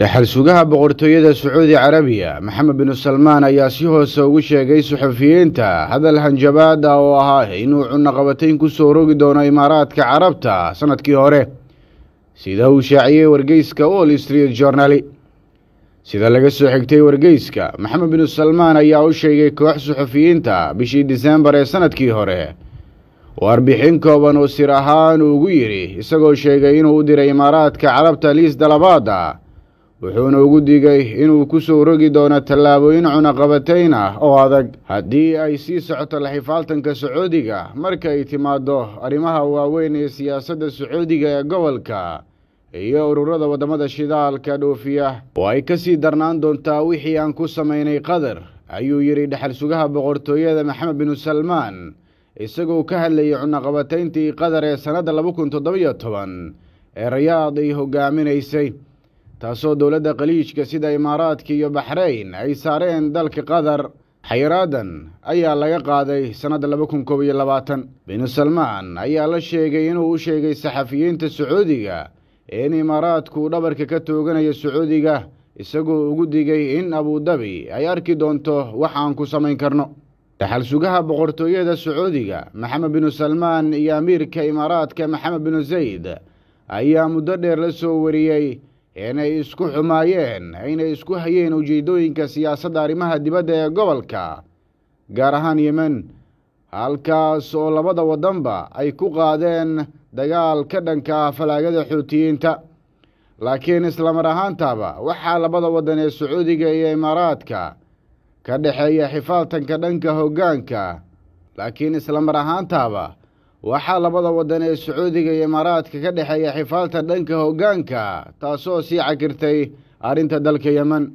dhexal sugaha boqortooyada sacuudi carabiya maxamed binu salmaan ayaa si hoose ugu sheegay suxufiyiinta hadal hanjabaada ah oo ahaa inuu cunaqabatayn ku soo rogi doono imaaraadka carabta sannadkii hore sida uu shaaciyey wargeyska wall street journali sida laga soo xigtay wargeyska maxamed binu salmaan ayaa u sheegay koox suxufiyiinta bishii disembar ee sannadkii hore warbixin kooban uu sir ahaan uu ugu yidhi isagoo sheegay inuu u diray imaaraadka carabta liis dalabaada ah wuxuuna ugu digay inuu ku soo rogi doono tallaabooyin cunaqabatayn ah oo adag haddii ay sii socoto laxifaaltanka sacuudiga marka ay timaaddo arrimaha waaweyn ee siyaasadda sacuudiga ee gobolka iyo ururada waddamada shidaalka dhoofiya oo ay ka sii darnaan doontaa wixii aan ku samaynay qadar ayuu yidhi dhexal sugaha boqortooyada maxamed binu salmaan isagoo ka hadlayay cunaqabatayntii qadar ee sannadda laba kun toddobiyo toban ee rayaad ay hogaaminaysay taasoo dowladda khaliijka sida imaaraadka iyo baxrayn ay saareen dalka qatar xayiraadan ayaa laga qaaday sannadda laba kun koob iyo labaatan binu salmaan ayaa la sheegay inuu u sheegay saxafiyiinta sacuudiga in imaaraadku uu dhabarka ka tooganayo sacuudiga isagoo ugu digay in abuudabi ay arki doonto wax aan ku samayn karno dhaxal sugaha boqortooyada sacuudiga maxamed binu salmaan iyo amiirka imaaraadka maxamed binu zayd ayaa muddo dheer la soo wariyey inay isku xumaayeen inay isku hayeen ujeedooyinka siyaasadda arrimaha dibadda ee gobolka gaar ahaan yemen halkaas oo labada waddanba ay ku qaadeen dagaal ka dhanka ah falaagada xuutiyiinta laakiin islamar ahaantaaba waxaa labada waddan ee sacuudiga iyo imaaraadka ka dhexeeya xifaaltanka dhanka hoggaanka laakiin islamar ahaantaaba waxaa labada waddan ee sacuudiga iyo imaaraadka ka dhexeeya xifaalta dhanka hoggaanka taasoo sii cakirtay arrinta dalka yemen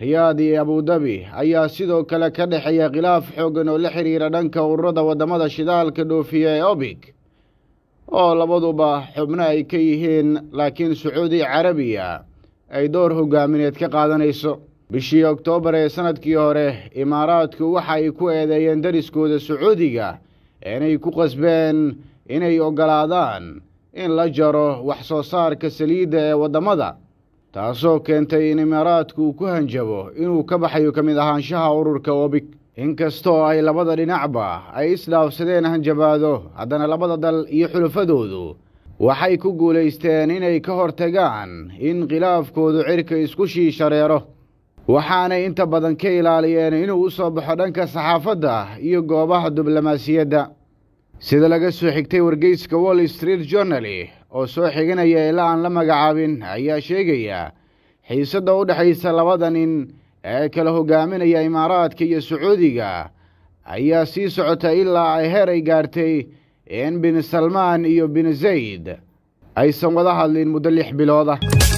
riyaad iyo abudabi ayaa sidoo kale ka dhexeeya khilaaf xooggan oo la xidhiira dhanka ururada waddamada shidaalka dhoofiya ee obig oo labaduba xubno ay ka yihiin laakiin sacuudi carabiya ay door hoggaamineed ka qaadanayso bishii oktoobar ee sannadkii hore imaaraadku waxa ay ku eedeeyeen dariskooda sacuudiga inay ku qasbeen inay oggolaadaan in la jaro wax soo saarka saliidda ee waddamada taasoo keentay in imaaraadku uu ku hanjabo inuu ka baxayo ka mid ahaanshaha ururka obig inkastoo ay labada dhinacba ay isdhaafsadeen hanjabaado haddana labada dal iyo xulafadoodu waxay ku guulaysteen inay ka hortagaan in khilaafkoodu cirka isku shiishareero waxaanay inta badan ka ilaaliyeen inuu u soo baxo dhanka saxaafadda iyo goobaha diblomaasiyadda sida laga soo xigtay wargeyska wall street journaly oo soo xiganaya ila aan la magacaabin ayaa sheegaya xiisadda u dhexaysa labada nin ee kala hogaaminaya imaaraadka iyo sacuudiga ayaa sii socota ilaa ay heer ay gaartay in bin salmaan iyo bin zayd aysan wada hadlin muddo lix bilooda